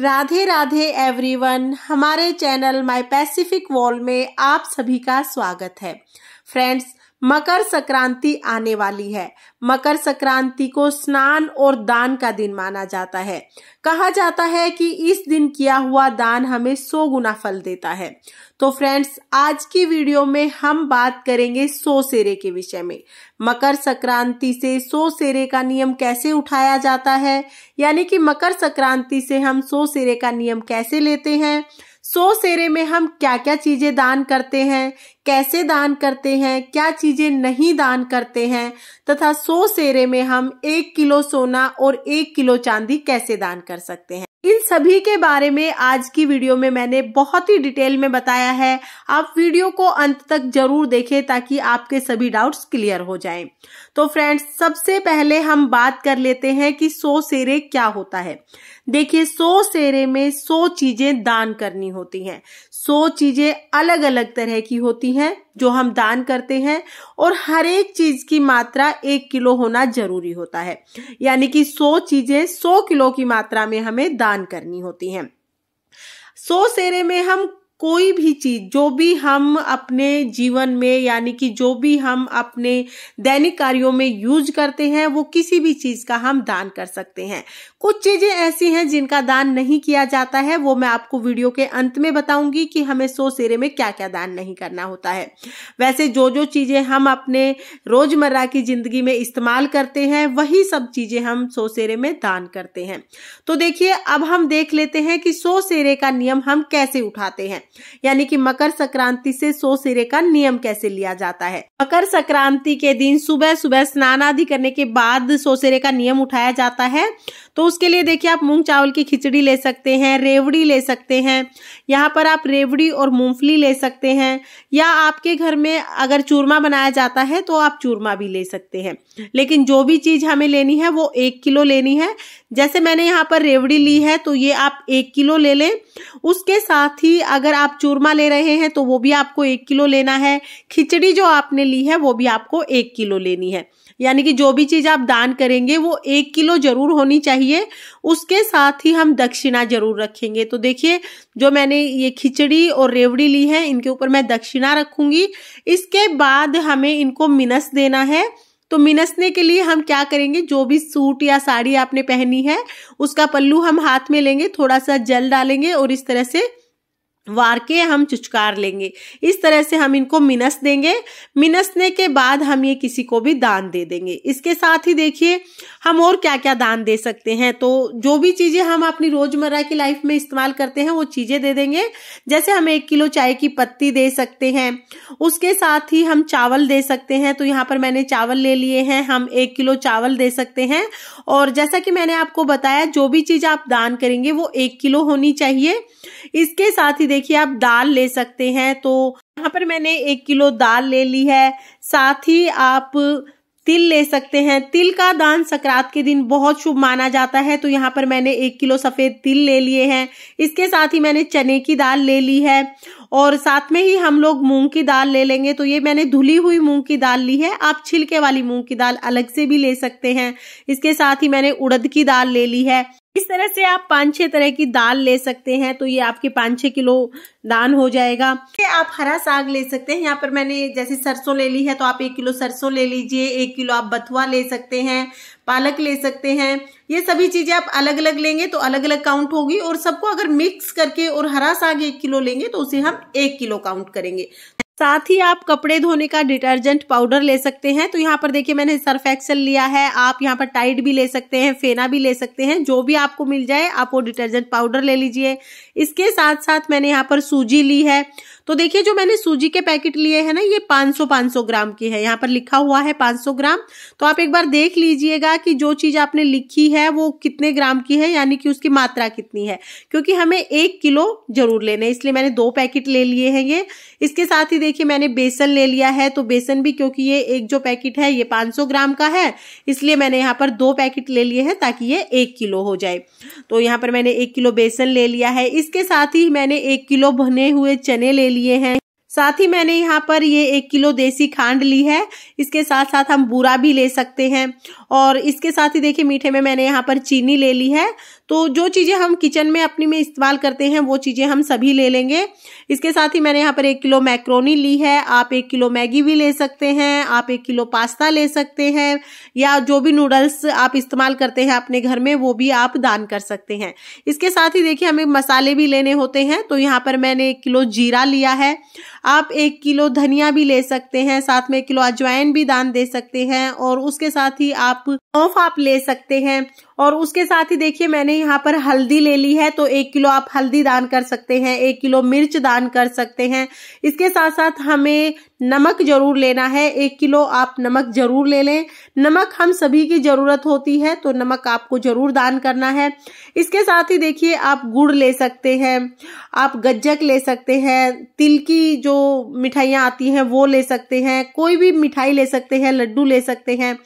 Radhe Radhe everyone हमारे channel my Pacific wall में आप सभी का स्वागत है फ्रेंड्स मकर संक्रांति आने वाली है मकर संक्रांति को स्नान और दान का दिन माना जाता है कहा जाता है कि इस दिन किया हुआ दान हमें सौ गुना फल देता है तो फ्रेंड्स आज की वीडियो में हम बात करेंगे सो सेरे के विषय में मकर संक्रांति से सो सेरे का नियम कैसे उठाया जाता है यानी कि मकर संक्रांति से हम सो सेरे का नियम कैसे लेते हैं सो सेरे में हम क्या क्या चीजें दान करते हैं कैसे दान करते हैं क्या चीजें नहीं दान करते हैं तथा सौ सेरे में हम एक किलो सोना और एक किलो चांदी कैसे दान कर सकते हैं इन सभी के बारे में आज की वीडियो में मैंने बहुत ही डिटेल में बताया है आप वीडियो को अंत तक जरूर देखें ताकि आपके सभी डाउट्स क्लियर हो जाएं। तो फ्रेंड्स सबसे पहले हम बात कर लेते हैं कि सो सेरे क्या होता है देखिए सो सेरे में सो चीजें दान करनी होती हैं सो चीजें अलग अलग तरह की होती है जो हम दान करते हैं और हर एक चीज की मात्रा एक किलो होना जरूरी होता है यानी कि सौ चीजें सौ किलो की मात्रा में हमें दान करनी होती हैं सौ सेरे में हम कोई भी चीज जो भी हम अपने जीवन में यानी कि जो भी हम अपने दैनिक कार्यों में यूज करते हैं वो किसी भी चीज का हम दान कर सकते हैं कुछ चीजें ऐसी हैं जिनका दान नहीं किया जाता है वो मैं आपको वीडियो के अंत में बताऊंगी कि हमें सो सिरे में क्या क्या दान नहीं करना होता है वैसे जो जो चीजें हम अपने रोजमर्रा की जिंदगी में इस्तेमाल करते हैं वही सब चीजें हम सो सेरे में दान करते हैं तो देखिए अब हम देख लेते हैं कि सो सेरे का नियम हम कैसे उठाते हैं यानी कि मकर संक्रांति से सो सिरे का नियम कैसे लिया जाता है मकर संक्रांति के दिन सुबह सुबह स्नान आदि करने के बाद सो सिरे का नियम उठाया जाता है तो उसके लिए देखिए आप मूंग चावल की खिचड़ी ले सकते हैं रेवड़ी ले सकते हैं यहाँ पर आप रेवड़ी और मूंगफली ले सकते हैं या आपके घर में अगर चूरमा बनाया जाता है तो आप चूरमा भी ले सकते हैं लेकिन जो भी चीज हमें लेनी है वो एक किलो लेनी है जैसे मैंने यहाँ पर रेवड़ी ली है तो ये आप एक किलो ले लें उसके साथ ही अगर आप चूरमा ले रहे हैं तो वो भी आपको एक किलो लेना है खिचड़ी जो आपने ली है वो भी आपको एक किलो लेनी है यानी कि जो भी चीज़ आप दान करेंगे वो एक किलो जरूर होनी चाहिए उसके साथ ही हम दक्षिणा जरूर रखेंगे तो देखिए जो मैंने ये खिचड़ी और रेवड़ी ली है इनके ऊपर मैं दक्षिणा रखूंगी इसके बाद हमें इनको मिनस देना है तो मिनसने के लिए हम क्या करेंगे जो भी सूट या साड़ी आपने पहनी है उसका पल्लू हम हाथ में लेंगे थोड़ा सा जल डालेंगे और इस तरह से वार के हम चुचकार लेंगे इस तरह से हम इनको मिनस देंगे मिनसने के बाद हम ये किसी को भी दान दे देंगे इसके साथ ही देखिए हम और क्या क्या दान दे सकते हैं तो जो भी चीज़ें हम अपनी रोजमर्रा की लाइफ में इस्तेमाल करते हैं वो चीज़ें दे देंगे जैसे हम एक किलो चाय की पत्ती दे सकते हैं उसके साथ ही हम चावल दे सकते हैं तो यहाँ पर मैंने चावल ले लिए हैं हम एक किलो चावल दे सकते हैं और जैसा कि मैंने आपको बताया जो भी चीज़ आप दान करेंगे वो एक किलो होनी चाहिए इसके साथ ही देखिए आप दाल ले सकते हैं तो यहाँ पर मैंने एक किलो दाल ले ली है साथ ही आप तिल ले सकते हैं तिल का दान संक्रांत के दिन बहुत शुभ माना जाता है तो यहाँ पर मैंने एक किलो सफेद तिल ले लिए हैं इसके साथ ही मैंने चने की दाल ले ली है और साथ में ही हम लोग मूंग की दाल ले लेंगे तो ये मैंने धुली हुई मूंग की दाल ली है आप छिलके वाली मूंग की दाल अलग से भी ले सकते हैं इसके साथ ही मैंने उड़द की दाल ले ली है इस तरह से आप पाँच छह तरह की दाल ले सकते हैं तो ये आपके पाँच छह किलो दान हो जाएगा आप हरा साग ले सकते हैं यहाँ पर मैंने जैसे सरसों ले ली है तो आप एक किलो सरसों ले लीजिए एक किलो आप बथुआ ले सकते हैं पालक ले सकते हैं ये सभी चीज़ें आप अलग अलग लेंगे तो अलग अलग काउंट होगी और सबको अगर मिक्स करके और हरा साग एक किलो लेंगे तो उसे हम एक किलो काउंट करेंगे साथ ही आप कपड़े धोने का डिटर्जेंट पाउडर ले सकते हैं तो यहाँ पर देखिए मैंने सर्फ एक्सल लिया है आप यहाँ पर टाइड भी ले सकते हैं फेना भी ले सकते हैं जो भी आपको मिल जाए आप वो डिटर्जेंट पाउडर ले लीजिए इसके साथ साथ मैंने यहाँ पर सूजी ली है तो देखिए जो मैंने सूजी के पैकेट लिए है ना ये 500 500 ग्राम की है यहाँ पर लिखा हुआ है 500 ग्राम तो आप एक बार देख लीजिएगा कि जो चीज़ आपने लिखी है वो कितने ग्राम की है यानी कि उसकी मात्रा कितनी है क्योंकि हमें एक किलो जरूर लेने इसलिए मैंने दो पैकेट ले लिए हैं ये इसके साथ ही देखिए मैंने बेसन ले लिया है तो बेसन भी क्योंकि ये एक जो पैकेट है ये 500 ग्राम का है इसलिए मैंने यहाँ पर दो पैकेट ले लिए हैं ताकि ये एक किलो हो जाए तो यहाँ पर मैंने एक किलो बेसन ले लिया है इसके साथ ही मैंने एक किलो भुने हुए चने ले लिए हैं साथ ही मैंने यहाँ पर ये एक किलो देसी खांड ली है इसके साथ साथ हम बूरा भी ले सकते हैं और इसके साथ ही देखिए मीठे में मैंने यहाँ पर चीनी ले ली है तो जो चीज़ें हम किचन में अपनी में इस्तेमाल करते हैं वो चीज़ें हम सभी ले लेंगे इसके साथ ही मैंने यहाँ पर एक किलो मैक्रोनी ली है आप एक किलो मैगी भी ले सकते हैं आप एक किलो पास्ता ले सकते हैं या जो भी नूडल्स आप इस्तेमाल करते हैं अपने घर में वो भी आप दान कर सकते हैं इसके साथ ही देखिए हमें मसाले भी लेने होते हैं तो यहाँ पर मैंने एक किलो जीरा लिया है आप एक किलो धनिया भी ले सकते हैं साथ में एक किलो अजवाइन भी दान दे सकते हैं और उसके साथ ही आप सौंफ आप ले सकते हैं और उसके साथ ही देखिए मैंने यहाँ पर हल्दी ले ली है तो एक किलो आप हल्दी दान कर सकते हैं एक किलो मिर्च दान कर सकते हैं इसके साथ साथ हमें नमक जरूर लेना है एक किलो आप नमक जरूर ले लें नमक हम सभी की जरूरत होती है तो नमक आपको जरूर दान करना है इसके साथ ही देखिए आप गुड़ ले सकते हैं आप गज्जक ले सकते हैं तिल की जो मिठाइयाँ आती हैं वो ले सकते हैं कोई भी मिठाई ले सकते हैं लड्डू ले सकते हैं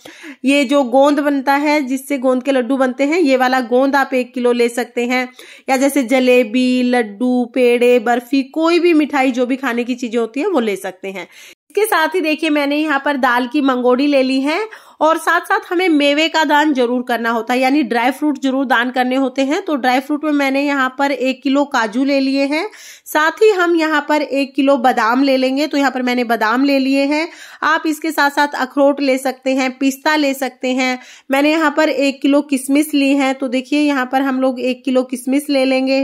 ये जो गोंद बनता है जिससे गोंद के लड्डू बनते हैं ये वाला गोंद आप एक किलो ले सकते हैं या जैसे जलेबी लड्डू पेड़े बर्फी कोई भी मिठाई जो भी खाने की चीजें होती है वो ले सकते हैं इसके साथ ही देखिए मैंने यहाँ पर दाल की मंगोड़ी ले ली है और साथ साथ हमें मेवे का दान जरूर करना होता है यानी ड्राई फ्रूट जरूर दान करने होते हैं तो ड्राई फ्रूट में मैंने यहाँ पर एक किलो काजू ले लिए हैं साथ ही हम यहाँ पर एक किलो बादाम ले लेंगे तो यहाँ पर मैंने बादाम ले लिए हैं आप इसके साथ साथ अखरोट ले सकते हैं पिस्ता ले सकते हैं मैंने यहाँ पर एक किलो किशमिश ली है तो देखिए यहाँ पर हम लोग एक किलो किशमिश ले लेंगे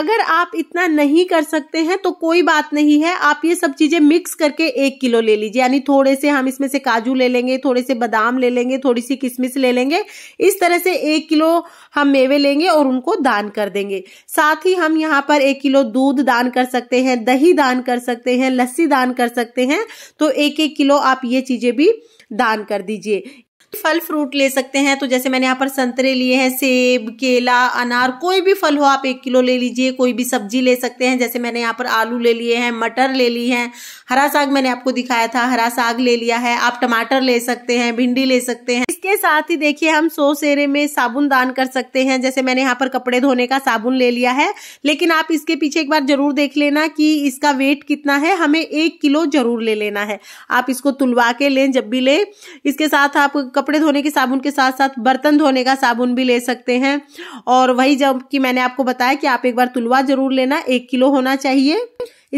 अगर आप इतना नहीं कर सकते हैं तो कोई बात नहीं है आप ये सब चीजें मिक्स करके एक किलो ले लीजिए यानी थोड़े से हम इसमें से काजू ले लेंगे थोड़े से बादाम बादाम ले लेंगे थोड़ी सी किशमिश ले लेंगे इस तरह से एक किलो हम मेवे लेंगे और उनको दान कर देंगे साथ ही हम यहाँ पर एक किलो दूध दान कर सकते हैं दही दान कर सकते हैं लस्सी दान कर सकते हैं तो एक एक किलो आप ये चीजें भी दान कर दीजिए फल फ्रूट ले सकते हैं तो जैसे मैंने यहाँ पर संतरे लिए हैं सेब केला अनार कोई भी फल हो आप एक किलो ले लीजिए कोई भी सब्जी ले सकते हैं जैसे मैंने यहाँ पर आलू ले लिए हैं मटर ले ली हैं हरा साग मैंने आपको दिखाया था हरा साग ले लिया है आप टमाटर ले सकते हैं भिंडी ले सकते हैं इसके साथ ही देखिए हम सो सेरे में साबुन दान कर सकते हैं जैसे मैंने यहाँ पर कपड़े धोने का साबुन ले लिया है लेकिन आप इसके पीछे एक बार जरूर देख लेना कि इसका वेट कितना है हमें एक किलो जरूर ले लेना है आप इसको तुलवा के लें जब भी लें इसके साथ आप कपड़े धोने के साबुन के साथ साथ बर्तन धोने का साबुन भी ले सकते हैं और वही जब कि मैंने आपको बताया कि आप एक बार तुलवा जरूर लेना एक किलो होना चाहिए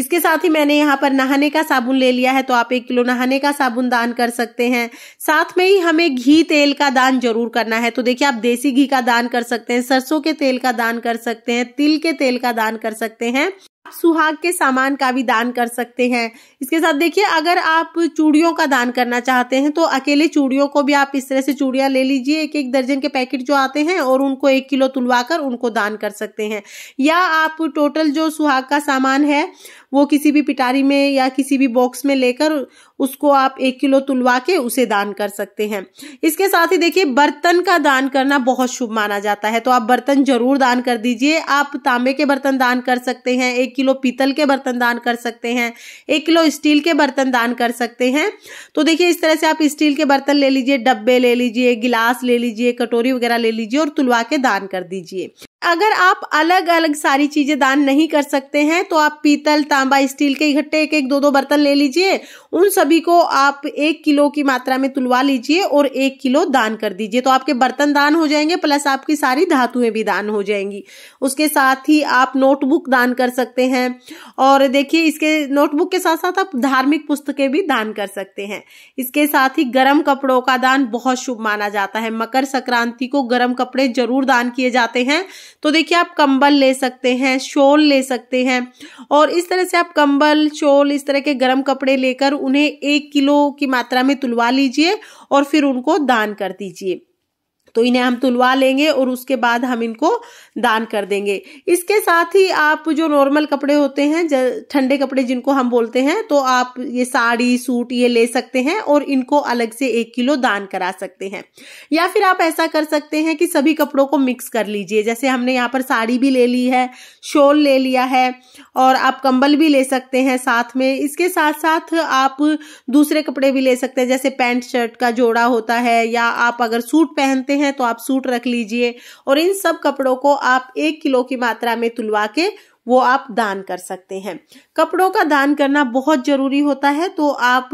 इसके साथ ही मैंने यहाँ पर नहाने का साबुन ले लिया है तो आप एक किलो नहाने का साबुन दान कर सकते हैं साथ में ही हमें घी तेल का दान जरूर करना है तो देखिए आप देसी घी का दान कर सकते हैं सरसों के तेल का दान कर सकते हैं तिल के तेल का दान कर सकते हैं आप सुहाग के सामान का भी दान कर सकते हैं इसके साथ देखिए अगर आप चूड़ियों का दान करना चाहते हैं तो अकेले चूड़ियों को भी आप इस तरह से चूड़ियाँ ले लीजिए एक एक दर्जन के पैकेट जो आते हैं और उनको एक किलो तुलवा कर उनको दान कर सकते हैं या आप टोटल जो सुहाग का सामान है वो किसी भी पिटारी में या किसी भी बॉक्स में लेकर उसको आप एक किलो तुलवा के उसे दान कर सकते हैं इसके साथ ही देखिए बर्तन का दान करना बहुत शुभ माना जाता है तो आप बर्तन जरूर दान कर दीजिए आप तांबे के बर्तन दान कर सकते हैं एक किलो पीतल के बर्तन दान कर सकते हैं एक किलो स्टील के बर्तन दान कर सकते हैं तो देखिए इस तरह से आप स्टील के बर्तन ले लीजिए डब्बे ले लीजिए गिलास ले लीजिए कटोरी वगैरह ले लीजिए और तुलवा के दान कर दीजिए अगर आप अलग अलग सारी चीजें दान नहीं कर सकते हैं तो आप पीतल तांबा स्टील के इकट्ठे एक एक दो दो बर्तन ले लीजिए उन सभी को आप एक किलो की मात्रा में तुलवा लीजिए और एक किलो दान कर दीजिए तो आपके बर्तन दान हो जाएंगे प्लस आपकी सारी धातुएं भी दान हो जाएंगी उसके साथ ही आप नोटबुक दान कर सकते हैं और देखिए इसके नोटबुक के साथ साथ आप धार्मिक पुस्तकें भी दान कर सकते हैं इसके साथ ही गर्म कपड़ों का दान बहुत शुभ माना जाता है मकर संक्रांति को गर्म कपड़े जरूर दान किए जाते हैं तो देखिए आप कंबल ले सकते हैं शॉल ले सकते हैं और इस तरह से आप कंबल शॉल इस तरह के गर्म कपड़े लेकर उन्हें एक किलो की मात्रा में तुलवा लीजिए और फिर उनको दान कर दीजिए तो इन्हें हम तुलवा लेंगे और उसके बाद हम इनको दान कर देंगे इसके साथ ही आप जो नॉर्मल कपड़े होते हैं ठंडे कपड़े जिनको हम बोलते हैं तो आप ये साड़ी सूट ये ले सकते हैं और इनको अलग से एक किलो दान करा सकते हैं या फिर आप ऐसा कर सकते हैं कि सभी कपड़ों को मिक्स कर लीजिए जैसे हमने यहाँ पर साड़ी भी ले ली है शॉल ले लिया है और आप कंबल भी ले सकते हैं साथ में इसके साथ साथ आप दूसरे कपड़े भी ले सकते हैं जैसे पैंट शर्ट का जोड़ा होता है या आप अगर सूट पहनते हैं हैं तो आप सूट रख लीजिए और इन सब कपड़ों को आप एक किलो की मात्रा में तुलवा के वो आप दान कर सकते हैं कपड़ों का दान करना बहुत जरूरी होता है तो आप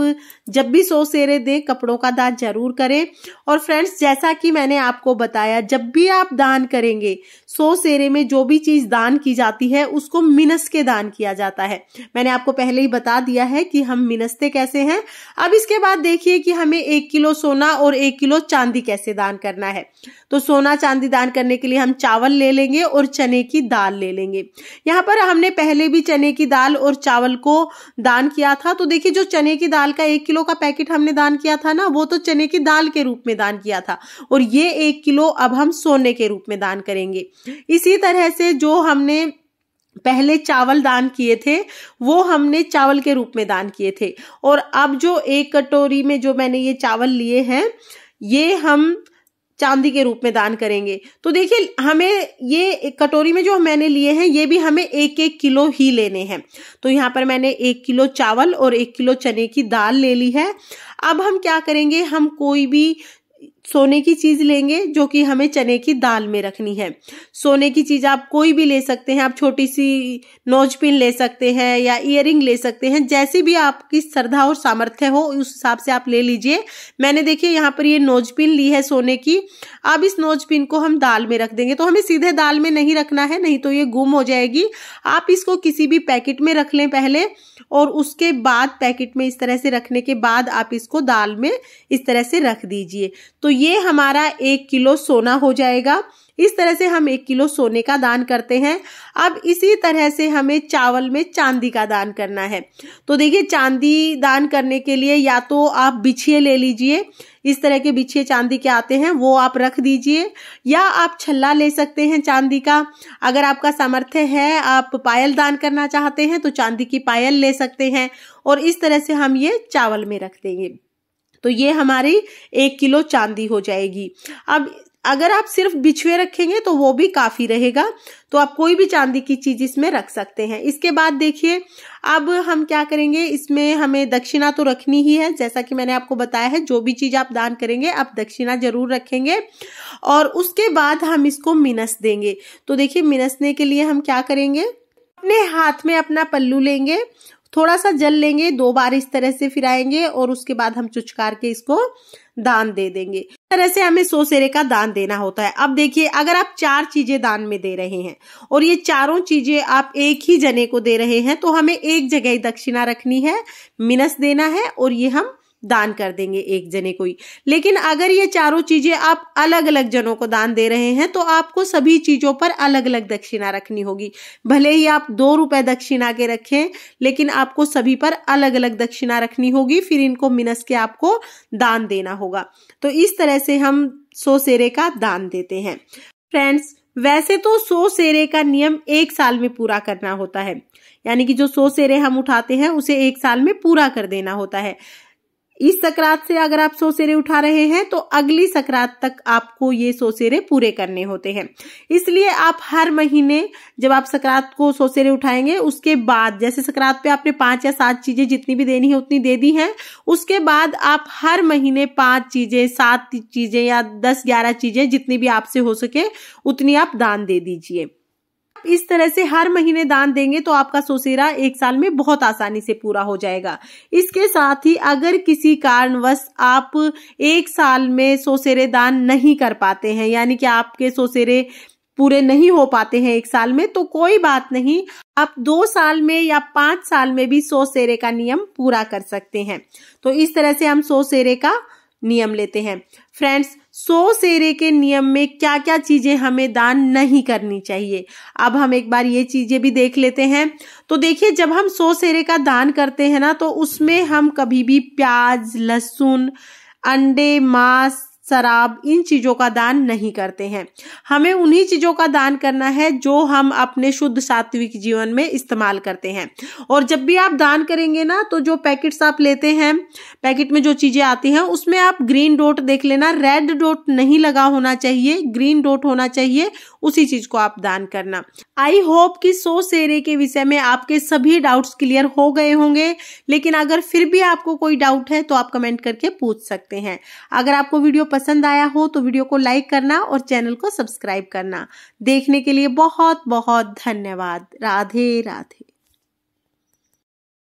जब भी सौ सेरे दें कपड़ों का दान जरूर करें और फ्रेंड्स जैसा कि मैंने आपको बताया जब भी आप दान करेंगे सौ सेरे में जो भी चीज दान की जाती है उसको मिनस के दान किया जाता है मैंने आपको पहले ही बता दिया है कि हम मिनसते कैसे हैं अब इसके बाद देखिए कि हमें एक किलो सोना और एक किलो चांदी कैसे दान करना है तो सोना चांदी दान करने के लिए हम चावल ले लेंगे और चने की दाल ले लेंगे यहाँ यहाँ पर हमने पहले भी चने की दाल और चावल को दान किया था तो देखिए जो चने की दाल का एक किलो का पैकेट हमने दान किया था ना वो तो चने की दाल के रूप में दान किया था और ये एक किलो अब हम सोने के रूप में दान करेंगे इसी तरह से जो हमने पहले चावल दान किए थे वो हमने चावल के रूप में दान किए थे और अब जो एक कटोरी में जो मैंने ये चावल लिए हैं ये हम चांदी के रूप में दान करेंगे तो देखिए हमें ये कटोरी में जो मैंने लिए हैं ये भी हमें एक एक किलो ही लेने हैं तो यहाँ पर मैंने एक किलो चावल और एक किलो चने की दाल ले ली है अब हम क्या करेंगे हम कोई भी सोने की चीज लेंगे जो कि हमें चने की दाल में रखनी है सोने की चीज आप कोई भी ले सकते हैं आप छोटी सी नोज पिन ले सकते हैं या इयर ले सकते हैं जैसे भी आपकी श्रद्धा और सामर्थ्य हो उस हिसाब से आप ले लीजिए मैंने देखिए यहाँ पर ये नोज पिन ली है सोने की अब इस नोज पिन को हम दाल में रख देंगे तो हमें सीधे दाल में नहीं रखना है नहीं तो ये गुम हो जाएगी आप इसको किसी भी पैकेट में रख लें पहले और उसके बाद पैकेट में इस तरह से रखने के बाद आप इसको दाल में इस तरह से रख दीजिए तो ये हमारा एक किलो सोना हो जाएगा इस तरह से हम एक किलो सोने का दान करते हैं अब इसी तरह से हमें चावल में चांदी का दान करना है तो देखिए चांदी दान करने के लिए या तो आप बिछिए ले लीजिए इस तरह के बिछिए चांदी के आते हैं वो आप रख दीजिए या आप छल्ला ले सकते हैं चांदी का अगर आपका सामर्थ्य है आप पायल दान करना चाहते हैं तो चांदी की पायल ले सकते हैं और इस तरह से हम ये चावल में रख देंगे तो ये हमारी एक किलो चांदी हो जाएगी अब अगर आप सिर्फ बिछुए रखेंगे तो वो भी काफ़ी रहेगा तो आप कोई भी चांदी की चीज़ इसमें रख सकते हैं इसके बाद देखिए अब हम क्या करेंगे इसमें हमें दक्षिणा तो रखनी ही है जैसा कि मैंने आपको बताया है जो भी चीज़ आप दान करेंगे आप दक्षिणा जरूर रखेंगे और उसके बाद हम इसको मिनस देंगे तो देखिए मिनसने के लिए हम क्या करेंगे अपने हाथ में अपना पल्लू लेंगे थोड़ा सा जल लेंगे दो बार इस तरह से फिराएंगे और उसके बाद हम चुचकार के इसको दान दे देंगे इस तरह से हमें सौ सेरे का दान देना होता है अब देखिए अगर आप चार चीजें दान में दे रहे हैं और ये चारों चीजें आप एक ही जने को दे रहे हैं तो हमें एक जगह ही दक्षिणा रखनी है मिनस देना है और ये हम दान कर देंगे एक जने को ही लेकिन अगर ये चारों चीजें आप अलग अलग जनों को दान दे रहे हैं तो आपको सभी चीजों पर अलग अलग दक्षिणा रखनी होगी भले ही आप दो रुपए दक्षिणा के रखें लेकिन आपको सभी पर अलग अलग दक्षिणा रखनी होगी फिर इनको मिनस के आपको दान देना होगा तो इस तरह से हम सो सेरे का दान देते हैं फ्रेंड्स वैसे तो सो सेरे का नियम एक साल में पूरा करना होता है यानी कि जो सो सेरे हम उठाते हैं उसे एक साल में पूरा कर देना होता है इस सकरात से अगर आप सोसेरे उठा रहे हैं तो अगली सकरात तक आपको ये सोसेरे पूरे करने होते हैं इसलिए आप हर महीने जब आप सकरात को सोसेरे उठाएंगे उसके बाद जैसे सकरात पे आपने पांच या सात चीजें जितनी भी देनी है उतनी दे दी हैं उसके बाद आप हर महीने पांच चीजें सात चीजें या दस ग्यारह चीजें जितनी भी आपसे हो सके उतनी आप दान दे दीजिए आप इस तरह से हर महीने दान देंगे तो आपका सोसेरा एक साल में बहुत आसानी से पूरा हो जाएगा इसके साथ ही अगर किसी कारणवश आप एक साल में सोसेरे दान नहीं कर पाते हैं यानी कि आपके सोसेरे पूरे नहीं हो पाते हैं एक साल में तो कोई बात नहीं आप दो साल में या पांच साल में भी सोसेरे का नियम पूरा कर सकते हैं तो इस तरह से हम सोसेरे का नियम लेते हैं फ्रेंड्स सो सेरे के नियम में क्या क्या चीज़ें हमें दान नहीं करनी चाहिए अब हम एक बार ये चीज़ें भी देख लेते हैं तो देखिए जब हम सो सेरे का दान करते हैं ना तो उसमें हम कभी भी प्याज लहसुन अंडे मांस शराब इन चीज़ों का दान नहीं करते हैं हमें उन्हीं चीज़ों का दान करना है जो हम अपने शुद्ध सात्विक जीवन में इस्तेमाल करते हैं और जब भी आप दान करेंगे ना तो जो पैकेट्स आप लेते हैं पैकेट में जो चीज़ें आती हैं उसमें आप ग्रीन डॉट देख लेना रेड डॉट नहीं लगा होना चाहिए ग्रीन डॉट होना चाहिए उसी चीज को आप दान करना आई होप कि सो सेरे के विषय में आपके सभी डाउट्स क्लियर हो गए होंगे लेकिन अगर फिर भी आपको कोई डाउट है तो आप कमेंट करके पूछ सकते हैं अगर आपको वीडियो पसंद आया हो तो वीडियो को लाइक करना और चैनल को सब्सक्राइब करना देखने के लिए बहुत बहुत धन्यवाद राधे राधे